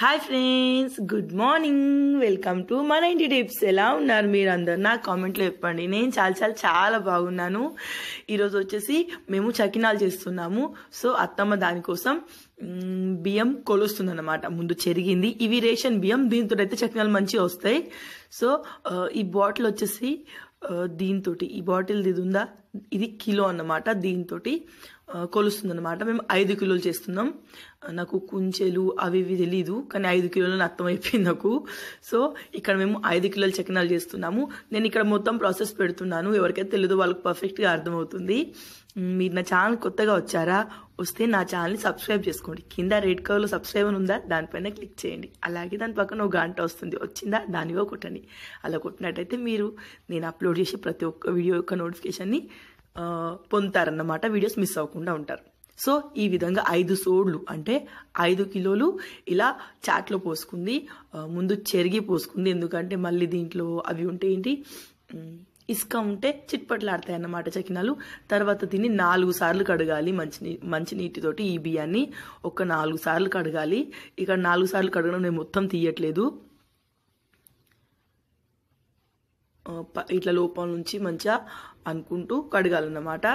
hi friends good morning welcome to మన ఇంటి tips ఎలా ఉన్నారు మీరు అందరు నా కామెంట్లో చెప్పండి నేను చాలా చాలా చాలా బాగున్నాను ఈరోజు వచ్చేసి మేము చకినాలు చేస్తున్నాము సో అత్తమ్మ దానికోసం బియ్యం కొలుస్తుంది అనమాట ముందు చెరిగింది ఇవి రేషన్ బియ్యం దీంతో అయితే చకినాలు మంచిగా వస్తాయి సో ఈ బాటిల్ వచ్చేసి దీంతో ఈ బాటిల్ ఇది ఉందా ఇది కిలో అన్నమాట దీంతో కొలుస్తుందన్నమాట మేము ఐదు కిలోలు చేస్తున్నాం నాకు కుంచెలు అవి ఇవి తెలీదు కానీ ఐదు కిలోలు అర్థమైపోయింది నాకు సో ఇక్కడ మేము ఐదు కిలోలు చకినాలు చేస్తున్నాము నేను ఇక్కడ మొత్తం ప్రాసెస్ పెడుతున్నాను ఎవరికైతే తెలియదు వాళ్ళకి పర్ఫెక్ట్గా అర్థమవుతుంది మీరు నా ఛానల్ కొత్తగా వచ్చారా వస్తే నా ఛానల్ని సబ్స్క్రైబ్ చేసుకోండి కింద రెడ్ కలర్లో సబ్స్క్రైబ్ అని ఉందా దానిపైన క్లిక్ చేయండి అలాగే దాని పక్కన ఒక గంట వస్తుంది వచ్చిందా దానివో కొట్టండి అలా కొట్టినట్టయితే మీరు నేను అప్లోడ్ చేసే ప్రతి ఒక్క వీడియో యొక్క నోటిఫికేషన్ని పొందుతారన్నమాట వీడియోస్ మిస్ అవ్వకుండా ఉంటారు సో ఈ విధంగా ఐదు సోడ్లు అంటే ఐదు కిలోలు ఇలా చాట్లో పోసుకుంది ముందు చెరిగి పోసుకుంది ఎందుకంటే మళ్ళీ దీంట్లో అవి ఉంటే ఏంటి ఇసుక ఉంటే చిట్పట్లాడతాయి అన్నమాట చకినాలు తర్వాత దీన్ని నాలుగు సార్లు కడగాలి మంచి మంచి నీటితోటి ఈ బియ్యాన్ని ఒక నాలుగు సార్లు కడగాలి ఇక్కడ నాలుగు సార్లు కడగడం నేను మొత్తం తీయట్లేదు ఇట్లా లోపం నుంచి మంచిగా అనుకుంటూ కడగాలన్నమాట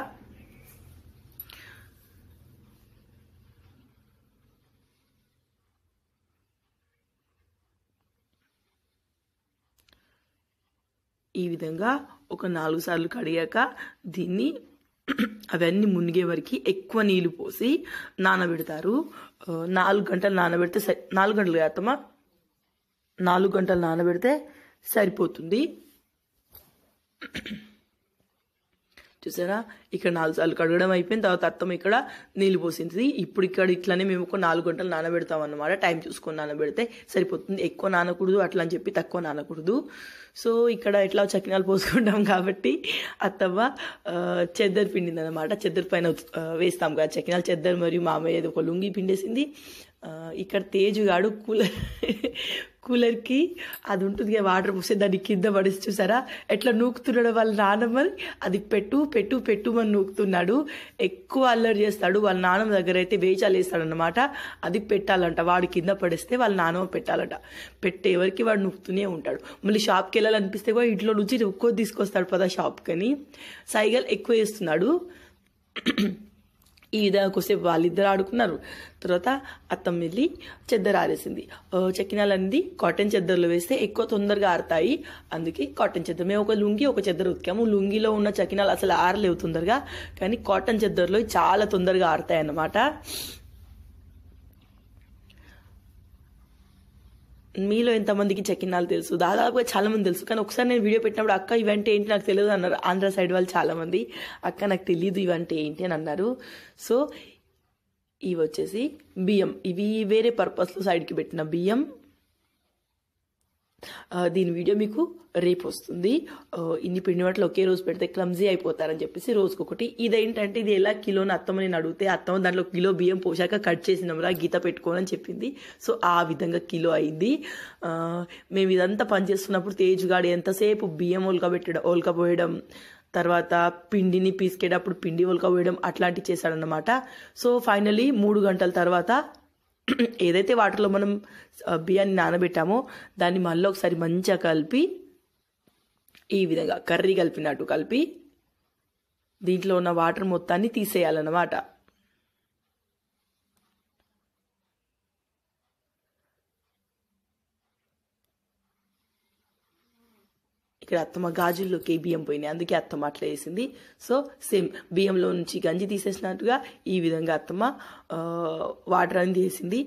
ఈ విధంగా ఒక నాలుగు సార్లు కడిగాక దీన్ని అవన్నీ మునిగే వరకు ఎక్కువ నీళ్లు పోసి నానబెడతారు నాలుగు గంటలు నానబెడితే నాలుగు గంటలు కాదమ్మా నాలుగు గంటలు నానబెడితే సరిపోతుంది చూసారా ఇక్కడ నాలుగు సార్లు కడగడం అయిపోయిన తర్వాత అత్తం ఇక్కడ నీళ్ళు పోసింది ఇప్పుడు ఇక్కడ ఇట్లానే మేము ఒక నాలుగు గంటలు నానబెడతాం అనమాట టైం చూసుకొని నానబెడితే సరిపోతుంది ఎక్కువ నానకూడదు అట్లా అని చెప్పి తక్కువ నానకూడదు సో ఇక్కడ ఇట్లా చకినాలు పోసుకుంటాం కాబట్టి అత్తవ్వ చెద్దరు పిండింది అనమాట చెద్దరు పైన వేస్తాం కదా చకినాలు చెద్దరు మరియు మామయ్య ఏదో ఒక లుంగి పిండేసింది ఇక్కడ తేజుగాడు కూలర్ కూలర్కి అది ఉంటుంది వాటర్ పోసే దాన్ని కింద పడేసి చూసారా ఎట్లా నూకుతున్నాడు వాళ్ళ నాన్నమ్మని అది పెట్టు పెట్టు పెట్టు అని నూకుతున్నాడు ఎక్కువ అల్లరి చేస్తాడు వాళ్ళ నాన్నమ్మ దగ్గర అయితే వేచాలు వేస్తాడనమాట అది పెట్టాలంట వాడు కింద పడేస్తే వాళ్ళ నాన్నమ్మ పెట్టాలంట పెట్టే ఎవరికి వాడు నూకుతూనే ఉంటాడు మళ్ళీ షాప్కి వెళ్ళాలనిపిస్తే కూడా ఇంట్లో నుంచి ఎక్కువ తీసుకొస్తాడు పదా షాప్కి అని సైగల్ ఎక్కువ వేస్తున్నాడు ఈ విధంగా కొసేపు వాళ్ళిద్దరు ఆడుకున్నారు తర్వాత అత్తం వెళ్ళి చెద్దర ఆరేసింది చెక్కినాలు అనేది కాటన్ చెద్దర్లో వేస్తే ఎక్కువ తొందరగా ఆరుతాయి అందుకే కాటన్ చెద్దర మేము ఒక లుంగి ఒక చెద్దరు ఉతికాము లుంగిలో ఉన్న చకినాలు అసలు ఆరలేవు తొందరగా కానీ కాటన్ చెద్దర్లో చాలా తొందరగా ఆరుతాయి అన్నమాట మీలో ఎంతమందికి వాళ్ళు తెలుసు దాదాపుగా చాలామంది తెలుసు కానీ ఒకసారి నేను వీడియో పెట్టినప్పుడు అక్క ఇవంటే ఏంటి నాకు తెలియదు అన్నారు ఆంధ్ర సైడ్ వాళ్ళు చాలామంది అక్క నాకు తెలియదు ఇవంటే ఏంటి అని అన్నారు సో ఇవి వచ్చేసి బియ్యం ఇవి వేరే పర్పస్లో సైడ్కి పెట్టిన బియ్యం దీని వీడియో మీకు రేపు వస్తుంది ఇన్ని పిండి వంటలు ఒకే రోజు పెడితే క్లమ్జీ అయిపోతారని చెప్పేసి ఒకటి ఇదేంటంటే ఇది ఎలా కిలోని అత్తమ్మ నేను అడిగితే అత్తమ్మ దాంట్లో కిలో బియ్యం పోశాక కట్ చేసినాంరా గీత పెట్టుకోనని చెప్పింది సో ఆ విధంగా కిలో అయింది మేము ఇదంతా పనిచేస్తున్నప్పుడు తేజుగాడి ఎంతసేపు బియ్యం ఒలకబెట్టడం ఒలకపోయడం తర్వాత పిండిని పీసుకేటప్పుడు పిండి ఒలకపోయడం అట్లాంటివి చేశాడనమాట సో ఫైనలీ మూడు గంటల తర్వాత ఏదైతే వాటర్లో మనం బియ్యాన్ని నానబెట్టామో దాన్ని మళ్ళీ ఒకసారి మంచిగా కలిపి ఈ విధంగా కర్రీ కలిపినట్టు కలిపి దీంట్లో ఉన్న వాటర్ మొత్తాన్ని తీసేయాలన్నమాట ఇక్కడ అత్తమ్మ గాజుల్లోకి బియ్యం పోయినాయి అందుకే అత్తమ్మ అట్లా వేసింది సో సేమ్ బియ్యంలో నుంచి గంజి తీసేసినట్టుగా ఈ విధంగా అత్తమ్మ వాటర్ అని వేసింది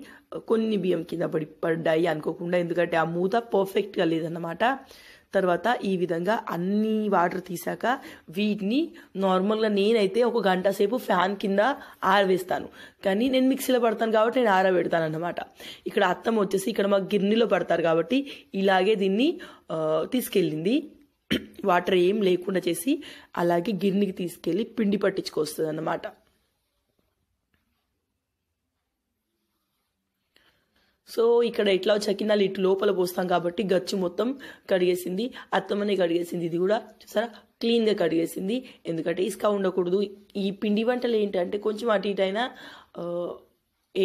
కొన్ని బియ్యం కింద పడి పడ్డాయి అనుకోకుండా ఎందుకంటే ఆ మూత పర్ఫెక్ట్గా లేదన్నమాట తర్వాత ఈ విధంగా అన్ని వాటర్ తీసాక వీటిని నార్మల్గా నేనైతే ఒక గంట సేపు ఫ్యాన్ కింద ఆరవేస్తాను కానీ నేను మిక్సీలో పడతాను కాబట్టి నేను ఆరబెడతాను అన్నమాట ఇక్కడ అత్తమ్మ వచ్చేసి ఇక్కడ మాకు గిన్నెలో పడతారు కాబట్టి ఇలాగే దీన్ని తీసుకెళ్ళింది వాటర్ ఏం లేకుండా చేసి అలాగే గిన్నెకి తీసుకెళ్ళి పిండి పట్టించుకొస్తుంది అన్నమాట సో ఇక్కడ ఎట్లా చకినాలు ఇటు లోపల పోస్తాం కాబట్టి గచ్చు మొత్తం కడిగేసింది అత్తమనే కడిగేసింది ఇది కూడా చూసారా క్లీన్గా కడిగేసింది ఎందుకంటే ఇసుక ఉండకూడదు ఈ పిండి వంటలు ఏంటంటే కొంచెం అటు ఇటైనా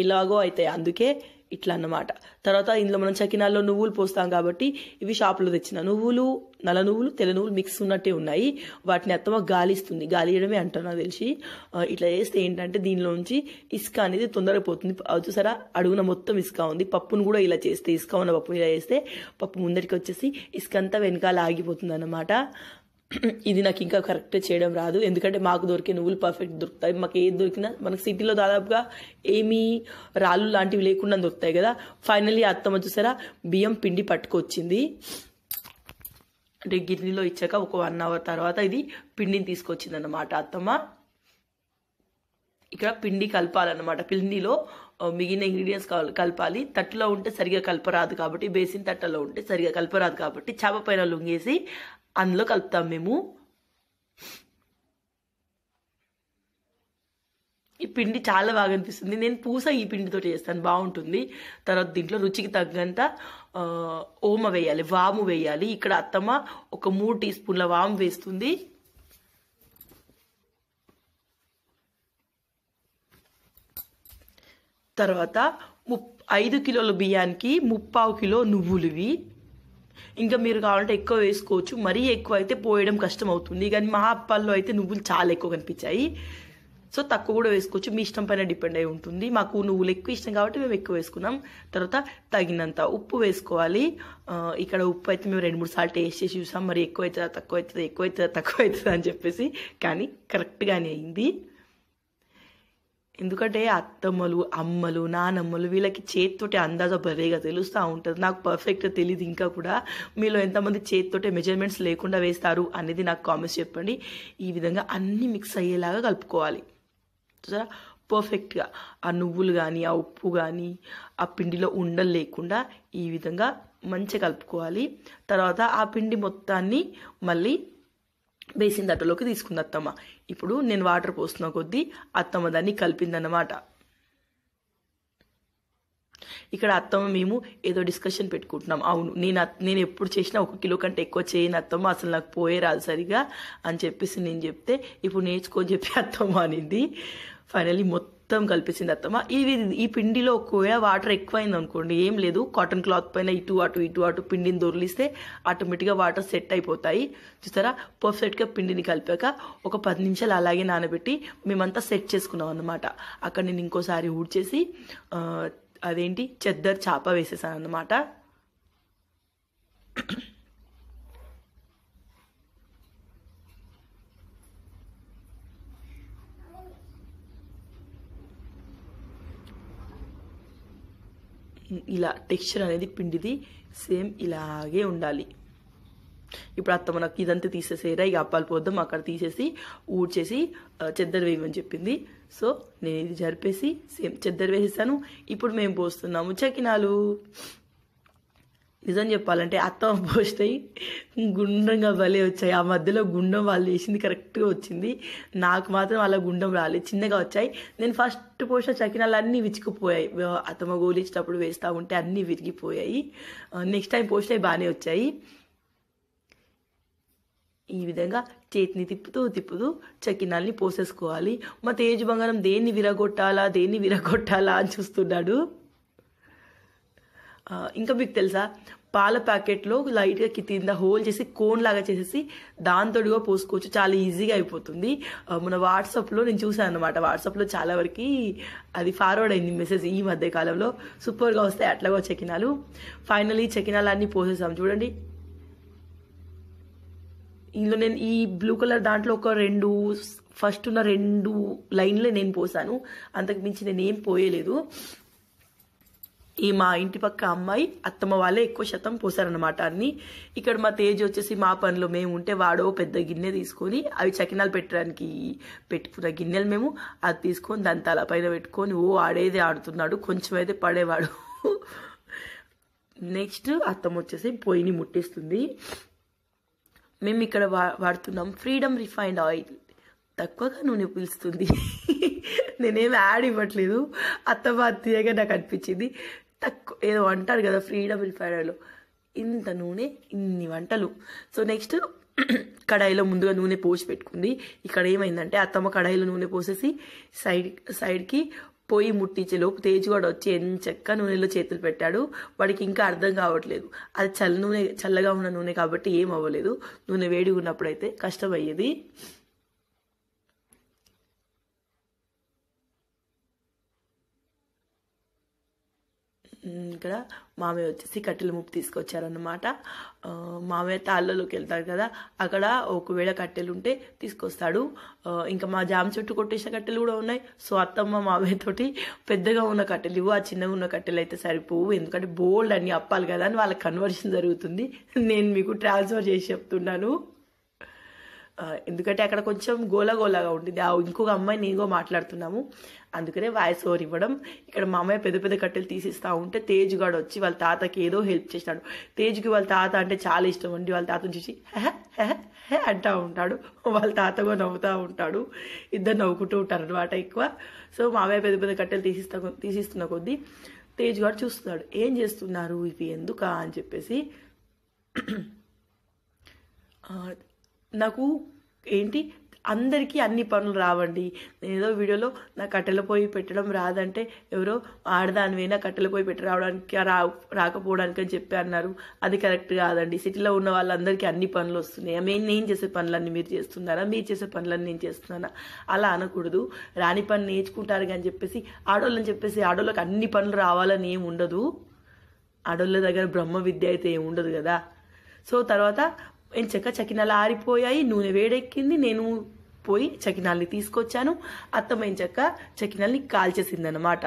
ఎలాగో అవుతాయి అందుకే ఇట్లా అన్నమాట తర్వాత ఇందులో మనం చకినాల్లో నువ్వులు పోస్తాం కాబట్టి ఇవి షాపులో తెచ్చిన నువ్వులు నల్ల నువ్వులు తెల్ల నువ్వులు మిక్స్ ఉన్నట్టే ఉన్నాయి వాటిని అత్తమ్మ గాలిస్తుంది గాలియడమే అంటారు నాకు తెలిసి ఇట్లా చేస్తే ఏంటంటే దీనిలో నుంచి ఇసుక అనేది తొందరగా పోతుంది చూసారా అడుగున మొత్తం ఇసుక ఉంది పప్పును కూడా ఇలా చేస్తే ఇసుక ఉన్న పప్పు ఇలా చేస్తే పప్పు ముందరికి వచ్చేసి ఇసుక అంతా వెనకాల ఆగిపోతుంది అన్నమాట ఇది నాకు ఇంకా కరెక్ట్ చేయడం రాదు ఎందుకంటే మాకు దొరికే నువ్వులు పర్ఫెక్ట్ దొరుకుతాయి మాకు ఏది దొరికినా మనకు సిటీలో దాదాపుగా ఏమీ రాళ్ళు లాంటివి లేకుండా దొరుకుతాయి కదా ఫైనల్లీ అత్తమ్మ చూసారా బియ్యం పిండి పట్టుకొచ్చింది అంటే గిర్నీలో ఇచ్చాక ఒక వన్ అవర్ తర్వాత ఇది పిండిని తీసుకొచ్చింది అన్నమాట అత్తమ్మ ఇక్కడ పిండి కలపాలన్నమాట పిండిలో మిగిలిన ఇంగ్రీడియంట్స్ కలపాలి తట్టులో ఉంటే సరిగా కలపరాదు కాబట్టి బేసిన్ తట్టలో ఉంటే సరిగా కలపరాదు కాబట్టి చేప పైన లొంగేసి అందులో కలుపుతాం మేము ఈ పిండి చాలా బాగా అనిపిస్తుంది నేను పూస ఈ పిండితో చేస్తాను బాగుంటుంది తర్వాత దీంట్లో రుచికి తగ్గంత ఓమ వేయాలి వాము వేయాలి ఇక్కడ అత్తమ్మ ఒక మూడు టీ స్పూన్ల వాము వేస్తుంది తర్వాత ముప్ ఐదు కిలోల బియ్యానికి ముప్పావు కిలో నువ్వులువి ఇంకా మీరు కావాలంటే ఎక్కువ వేసుకోవచ్చు మరీ ఎక్కువ అయితే పోయడం కష్టం అవుతుంది కానీ మా అప్పాల్లో అయితే నువ్వులు చాలా ఎక్కువ కనిపించాయి సో తక్కువ కూడా వేసుకోవచ్చు మీ ఇష్టం పైన డిపెండ్ అయి ఉంటుంది మాకు నువ్వులు ఎక్కువ ఇష్టం కాబట్టి మేము ఎక్కువ వేసుకున్నాం తర్వాత తగినంత ఉప్పు వేసుకోవాలి ఇక్కడ ఉప్పు అయితే మేము రెండు మూడు సార్లు టేస్ట్ చేసి చూసాం మరి ఎక్కువ అవుతుందా తక్కువ అవుతుందా ఎక్కువ అవుతుందా తక్కువ అవుతుందా అని చెప్పేసి కానీ కరెక్ట్గానే అయింది ఎందుకంటే అత్తమ్మలు అమ్మలు నానమ్మలు వీళ్ళకి చేతితోటి అందాజా బరేగా తెలుస్తూ ఉంటుంది నాకు పర్ఫెక్ట్ తెలియదు ఇంకా కూడా మీలో ఎంతమంది చేతితోటి మెజర్మెంట్స్ లేకుండా వేస్తారు అనేది నాకు కామెంట్స్ చెప్పండి ఈ విధంగా అన్నీ మిక్స్ అయ్యేలాగా కలుపుకోవాలి చూసారా పర్ఫెక్ట్గా ఆ నువ్వులు కానీ ఆ ఉప్పు కానీ ఆ పిండిలో ఉండలు లేకుండా ఈ విధంగా మంచిగా కలుపుకోవాలి తర్వాత ఆ పిండి మొత్తాన్ని మళ్ళీ బేసిన్ దట్టలోకి తీసుకుంది అత్తమ్మ ఇప్పుడు నేను వాటర్ పోస్తున్న కొద్దీ అత్తమ్మ దాన్ని కలిపిందన్నమాట ఇక్కడ అత్తమ్మ మేము ఏదో డిస్కషన్ పెట్టుకుంటున్నాం అవును నేను నేను ఎప్పుడు చేసినా ఒక కిలో కంటే ఎక్కువ చేయను అత్తమ్మ అసలు నాకు పోయే రాదు సరిగా అని చెప్పేసి నేను చెప్తే ఇప్పుడు నేర్చుకొని చెప్పి అత్తమ్మ అనింది ఫైనలీ మొత్తం మొత్తం కల్పిస్తుంది అత్తమ్మ ఇది ఈ పిండిలో ఒకవేళ వాటర్ ఎక్కువైంది అనుకోండి ఏం లేదు కాటన్ క్లాత్ పైన ఇటు అటు ఇటు అటు పిండిని దొరిలిస్తే ఆటోమేటిక్గా వాటర్ సెట్ అయిపోతాయి చూస్తారా పర్ఫెక్ట్గా పిండిని కలిపాక ఒక పది నిమిషాలు అలాగే నానబెట్టి మేమంతా సెట్ చేసుకున్నాం అనమాట అక్కడ నేను ఇంకోసారి ఊడ్చేసి అదేంటి చెద్దర్ చేప వేసేసాను అనమాట ఇలా టెక్స్చర్ అనేది పిండిది సేమ్ ఇలాగే ఉండాలి ఇప్పుడు అత్త మనకి ఇదంతా తీసేసేరా ఇక అప్పాలు పోద్దాం అక్కడ తీసేసి ఊడ్చేసి చెద్దరు వేయమని చెప్పింది సో నేను ఇది జరిపేసి సేమ్ చెద్దరు వేసేస్తాను ఇప్పుడు మేము పోస్తున్నాము చకినాలు నిజం చెప్పాలంటే అత్త పోస్తాయి గుండ్రంగా భలే వచ్చాయి ఆ మధ్యలో గుండం వాళ్ళు వేసింది కరెక్ట్ కరెక్ట్గా వచ్చింది నాకు మాత్రం అలా గుండం రాలేదు చిన్నగా వచ్చాయి నేను ఫస్ట్ పోసిన చకినాలు అన్నీ విచ్చుకుపోయాయి అతమ గోలిచ్చినప్పుడు వేస్తూ ఉంటే అన్నీ విరిగిపోయాయి నెక్స్ట్ టైం పోసినవి బాగానే వచ్చాయి ఈ విధంగా చేతిని తిప్పుతూ తిప్పుతూ చకినాల్ని పోసేసుకోవాలి మా తేజు బంగారం దేన్ని విరగొట్టాలా దేన్ని విరగొట్టాలా అని చూస్తున్నాడు ఇంకా మీకు తెలుసా పాల ప్యాకెట్లో లైట్గా కింద హోల్ చేసి కోన్ లాగా చేసేసి దాంతోడుగా పోసుకోవచ్చు చాలా ఈజీగా అయిపోతుంది మన వాట్సాప్లో నేను చూసాను అనమాట వాట్సాప్లో చాలా వరకు అది ఫార్వర్డ్ అయింది మెసేజ్ ఈ మధ్య కాలంలో సూపర్గా వస్తాయి అట్లాగో చెకినాలు ఫైనలీ చెకినాలు అన్నీ పోసేసాం చూడండి ఇందులో నేను ఈ బ్లూ కలర్ దాంట్లో ఒక రెండు ఫస్ట్ ఉన్న రెండు లైన్లే నేను పోసాను అంతకు మించి నేను ఏం పోయలేదు ఈ మా ఇంటి పక్క అమ్మాయి అత్తమ్మ వాళ్ళే ఎక్కువ శాతం పోసారనమాట అన్ని ఇక్కడ మా తేజ్ వచ్చేసి మా పనిలో మేము ఉంటే వాడో పెద్ద గిన్నె తీసుకొని అవి చకినాలు పెట్టడానికి పెట్టుకున్న గిన్నెలు మేము అది తీసుకొని దాని తల పైన పెట్టుకొని ఓ ఆడేది ఆడుతున్నాడు కొంచెం అయితే పడేవాడు నెక్స్ట్ అత్తమ్మ వచ్చేసి పొయ్యిని ముట్టిస్తుంది మేము ఇక్కడ వాడుతున్నాం ఫ్రీడమ్ రిఫైన్డ్ ఆయిల్ తక్కువగా నూనె పిలుస్తుంది నేనేం యాడ్ ఇవ్వట్లేదు అత్తమ్మ అత్తయ్యగా నాకు అనిపించింది తక్కువ ఏదో అంటారు కదా ఫ్రీ డబుల్ ఫ్రైడర్లో ఇంత నూనె ఇన్ని వంటలు సో నెక్స్ట్ కడాయిలో ముందుగా నూనె పోసి పెట్టుకుంది ఇక్కడ ఏమైందంటే అత్తమ్మ కడాయిలో నూనె పోసేసి సైడ్ సైడ్కి పొయ్యి ముట్టించేలోపు కూడా వచ్చి ఎంచక్క నూనెలో చేతులు పెట్టాడు వాడికి ఇంకా అర్థం కావట్లేదు అది చల్ల నూనె చల్లగా ఉన్న నూనె కాబట్టి ఏం అవ్వలేదు నూనె వేడిగా ఉన్నప్పుడైతే కష్టమయ్యేది ఇక్కడ మామయ్య వచ్చేసి కట్టెల ముప్పు తీసుకొచ్చారనమాట మామయ్య తాళ్ళలోకి వెళ్తారు కదా అక్కడ ఒకవేళ కట్టెలు ఉంటే తీసుకొస్తాడు ఇంకా మా జామ చెట్టు కొట్టేసిన కట్టెలు కూడా ఉన్నాయి సో అత్తమ్మ మామయ్యతోటి పెద్దగా ఉన్న కట్టెలు ఇవ్వు ఆ చిన్నగా ఉన్న కట్టెలు అయితే సరిపోవు ఎందుకంటే బోల్డ్ అన్ని అప్పాలి కదా అని వాళ్ళ కన్వర్షన్ జరుగుతుంది నేను మీకు ట్రాన్స్ఫర్ చేసి చెప్తున్నాను ఎందుకంటే అక్కడ కొంచెం గోలగోలగా ఉంటుంది ఆ ఇంకొక అమ్మాయి నేనుగో మాట్లాడుతున్నాము అందుకనే వాయిస్ ఓవర్ ఇవ్వడం ఇక్కడ మా అమ్మాయి పెద్ద పెద్ద కట్టెలు తీసిస్తూ ఉంటే తేజ్ వచ్చి వాళ్ళ తాతకి ఏదో హెల్ప్ చేసినాడు తేజ్కి వాళ్ళ తాత అంటే చాలా ఇష్టం అండి వాళ్ళ తాతను చూసి హే అంటూ ఉంటాడు వాళ్ళ తాత కూడా నవ్వుతూ ఉంటాడు ఇద్దరు నవ్వుకుంటూ ఉంటారు అనమాట ఎక్కువ సో మా అమ్మాయి పెద్ద పెద్ద కట్టెలు తీసిస్తా తీసిస్తున్న కొద్దీ తేజ్ గారు చూస్తున్నాడు ఏం చేస్తున్నారు ఇవి ఎందుక అని చెప్పేసి నాకు ఏంటి అందరికీ అన్ని పనులు రావండి ఏదో వీడియోలో నా కట్టెల పొయ్యి పెట్టడం రాదంటే ఎవరో ఆడదానివైనా కట్టెల పొయ్యి పెట్టి రావడానికి రా రాకపోవడానికి అని చెప్పి అన్నారు అది కరెక్ట్ కాదండి సిటీలో ఉన్న వాళ్ళందరికీ అన్ని పనులు వస్తున్నాయి మెయిన్ నేను చేసే పనులన్నీ మీరు చేస్తున్నారా మీరు చేసే పనులన్నీ నేను చేస్తున్నానా అలా అనకూడదు రాని పని నేర్చుకుంటారు కానీ చెప్పేసి ఆడవాళ్ళని చెప్పేసి ఆడోళ్ళకి అన్ని పనులు రావాలని ఏమి ఉండదు ఆడోళ్ళ దగ్గర బ్రహ్మ విద్య అయితే ఏమి ఉండదు కదా సో తర్వాత ఎంచక్క చకినాలు ఆరిపోయాయి నూనె వేడెక్కింది నేను పోయి చకినాల్ని తీసుకొచ్చాను అత్తమ్మ చెక్క చకినాల్ని కాల్చేసింది అనమాట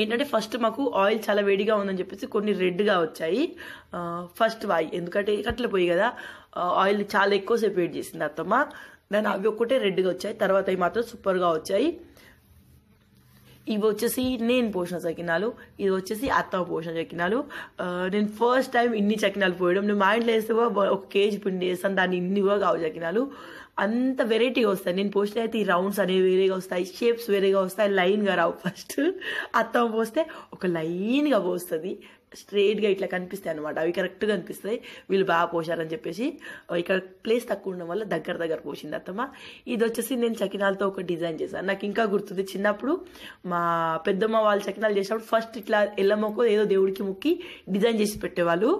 ఏంటంటే ఫస్ట్ మాకు ఆయిల్ చాలా వేడిగా ఉందని చెప్పేసి కొన్ని రెడ్గా వచ్చాయి ఫస్ట్ వాయి ఎందుకంటే కట్టెల పోయి కదా ఆయిల్ చాలా ఎక్కువసేపు వేడి చేసింది అత్తమ్మ దాని అవి ఒక్కటే రెడ్గా వచ్చాయి తర్వాత అవి మాత్రం సూపర్గా వచ్చాయి ఇవి వచ్చేసి నేను పోషణ చకినాలు ఇది వచ్చేసి అత్త పోషణ చకినాలు నేను ఫస్ట్ టైం ఇన్ని చకినాలు పోయడం నువ్వు మా ఇంట్లో వేస్తే ఒక కేజీ పిండి వేస్తాను దాన్ని ఇన్ని కావు చకినాలు అంత వెరైటీగా వస్తాయి నేను పోస్ట్ అయితే ఈ రౌండ్స్ అనేవి వేరేగా వస్తాయి షేప్స్ వేరేగా వస్తాయి లైన్గా రావు ఫస్ట్ అత్తం పోస్తే ఒక లైన్గా పోస్తుంది స్ట్రేట్గా ఇట్లా కనిపిస్తాయి అనమాట అవి కరెక్ట్గా కనిపిస్తాయి వీళ్ళు బాగా పోసారని చెప్పేసి ఇక్కడ ప్లేస్ తక్కువ ఉండడం వల్ల దగ్గర దగ్గర పోసింది అత్తమ్మ ఇది వచ్చేసి నేను చకినాలతో ఒక డిజైన్ చేశాను నాకు ఇంకా గుర్తుంది చిన్నప్పుడు మా పెద్దమ్మ వాళ్ళు చకినాలు చేసినప్పుడు ఫస్ట్ ఇట్లా ఎల్లమ్మకో ఏదో దేవుడికి ముక్కి డిజైన్ చేసి పెట్టేవాళ్ళు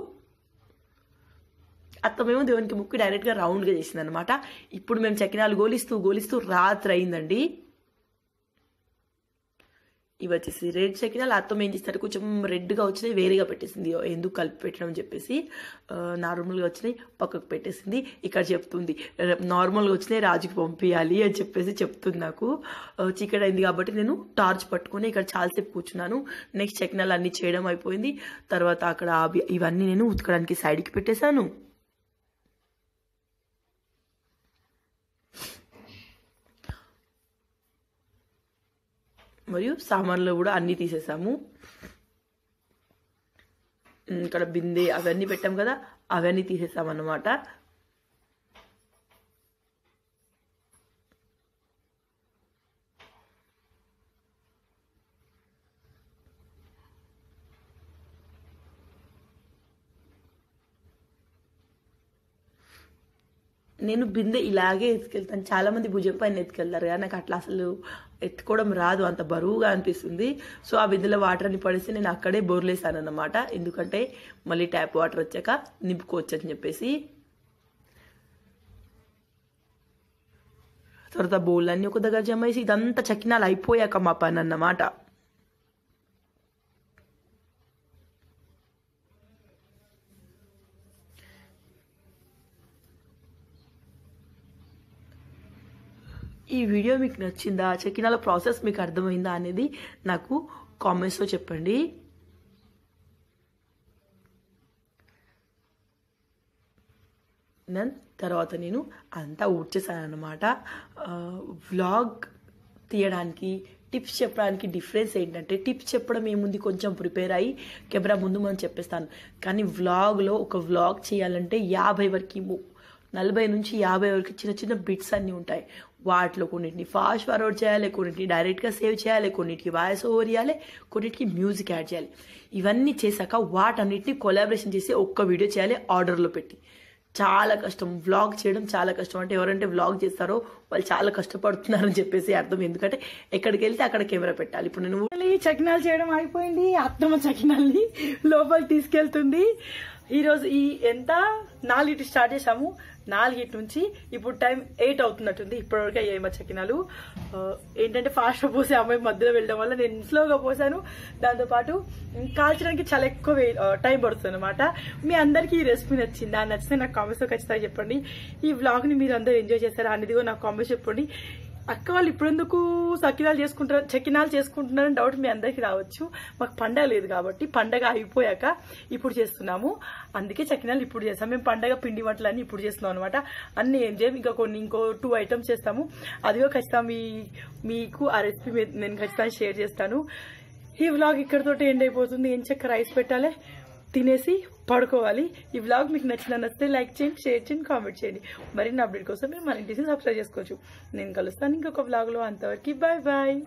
అత్తమేమో దేవునికి ముక్కు డైరెక్ట్గా రౌండ్గా చేసింది అనమాట ఇప్పుడు మేము చకినాలు గోలిస్తూ గోలిస్తూ రాత్రి అయిందండి ఇవి వచ్చేసి రెడ్ చకినాలు అత్తమ్మ ఏం చేస్తారు కొంచెం రెడ్గా వచ్చినాయి వేరేగా పెట్టేసింది ఎందుకు కలిపి పెట్టడం చెప్పేసి నార్మల్గా వచ్చినాయి పక్కకు పెట్టేసింది ఇక్కడ చెప్తుంది నార్మల్గా వచ్చినాయి రాజుకి పంపించాలి అని చెప్పేసి చెప్తుంది నాకు చికెన్ అయింది కాబట్టి నేను టార్చ్ పట్టుకొని ఇక్కడ చాలాసేపు కూర్చున్నాను నెక్స్ట్ చకినాలు అన్నీ చేయడం అయిపోయింది తర్వాత అక్కడ ఇవన్నీ నేను ఉతకడానికి సైడ్కి పెట్టేశాను మరియు సామాన్లు కూడా అన్నీ తీసేసాము ఇక్కడ బిందె అవన్నీ పెట్టాం కదా అవన్నీ తీసేసామన్నమాట నేను బిందె ఇలాగే ఎత్తుకెళ్తాను చాలామంది భుజం పైన ఎత్తుకెళ్తారు కదా నాకు అట్లా అసలు ఎత్తుకోవడం రాదు అంత బరువుగా అనిపిస్తుంది సో ఆ విధుల వాటర్ అని పడేసి నేను అక్కడే బోర్లేసాను అనమాట ఎందుకంటే మళ్ళీ ట్యాప్ వాటర్ వచ్చాక నింపుకోవచ్చు అని చెప్పేసి తర్వాత బోల్ అన్నీ ఒక దగ్గర జమ ఇదంతా చక్కినాలు అయిపోయాక మా పని అన్నమాట ఈ వీడియో మీకు నచ్చిందా చెక్కినాల ప్రాసెస్ మీకు అర్థమైందా అనేది నాకు కామెంట్స్లో చెప్పండి నన్ తర్వాత నేను అంతా ఊడ్చేసానమాట వ్లాగ్ తీయడానికి టిప్స్ చెప్పడానికి డిఫరెన్స్ ఏంటంటే టిప్స్ చెప్పడం ఏముంది కొంచెం ప్రిపేర్ అయ్యి కెమెరా ముందు మనం చెప్పేస్తాను కానీ వ్లాగ్లో ఒక వ్లాగ్ చేయాలంటే యాభై వరకు నలభై నుంచి యాభై వరకు చిన్న చిన్న బిట్స్ అన్నీ ఉంటాయి వాటిలో కొన్నింటిని ఫాస్ట్ ఫార్వర్డ్ చేయాలి కొన్నింటిని డైరెక్ట్గా సేవ్ చేయాలి కొన్నిటికి వాయిస్ ఓవర్ ఇవ్వాలి కొన్నిటికి మ్యూజిక్ యాడ్ చేయాలి ఇవన్నీ చేశాక వాటన్నిటిని కొలాబరేషన్ చేసి ఒక్క వీడియో చేయాలి ఆర్డర్లో పెట్టి చాలా కష్టం వ్లాగ్ చేయడం చాలా కష్టం అంటే ఎవరంటే వ్లాగ్ చేస్తారో వాళ్ళు చాలా కష్టపడుతున్నారని చెప్పేసి అర్థం ఎందుకంటే ఎక్కడికి వెళ్తే అక్కడ కెమెరా పెట్టాలి ఇప్పుడు నేను చకినాలు చేయడం అయిపోయింది అత్తమ్మ చకినాల్ని లోపలికి తీసుకెళ్తుంది ఈరోజు ఈ ఎంత నాలుగు స్టార్ట్ చేసాము నాలుగింటి నుంచి ఇప్పుడు టైం ఎయిట్ అవుతున్నట్టుంది ఇప్పటివరకు అయ్యాయి మా చకినాలు ఏంటంటే ఫాస్ట్గా పోసే అమ్మాయి మధ్యలో వెళ్ళడం వల్ల నేను స్లోగా పోసాను దాంతోపాటు కాల్చడానికి చాలా ఎక్కువ టైం పడుతుంది అనమాట మీ అందరికీ ఈ రెసిపీ నచ్చింది దాన్ని నచ్చితే నాకు లో ఖచ్చితంగా చెప్పండి ఈ వ్లాగ్ని మీరు అందరూ ఎంజాయ్ చేస్తారా అనేది కూడా నాకు కామెంట్స్ చెప్పండి అక్క వాళ్ళు ఇప్పుడెందుకు సకినాలు చేసుకుంటారు చకినాలు చేసుకుంటున్నారని డౌట్ మీ అందరికీ రావచ్చు మాకు పండగ లేదు కాబట్టి పండగ అయిపోయాక ఇప్పుడు చేస్తున్నాము అందుకే చకినాలు ఇప్పుడు చేస్తాం మేము పండగ పిండి వంటలన్నీ ఇప్పుడు చేస్తున్నాం అనమాట అన్ని ఏం చేయం ఇంకా కొన్ని ఇంకో టూ ఐటమ్స్ చేస్తాము అదిగో ఖచ్చితంగా మీ మీకు ఆ రెసిపీ నేను ఖచ్చితంగా షేర్ చేస్తాను ఈ వ్లాగ్ ఇక్కడితోటి ఎండ్ అయిపోతుంది ఏం చక్క రైస్ పెట్టాలి తినేసి పడుకోవాలి ఈ బ్లాగ్ మీకు నచ్చిన నచ్చితే లైక్ చేయండి షేర్ చేయండి కామెంట్ చేయండి మరిన్ని అప్డేట్ కోసం మీరు మన ఇంటిని సబ్స్క్రైబ్ చేసుకోవచ్చు నేను కలుస్తాను ఇంకొక వ్లాగ్లో అంతవరకు బాయ్ బాయ్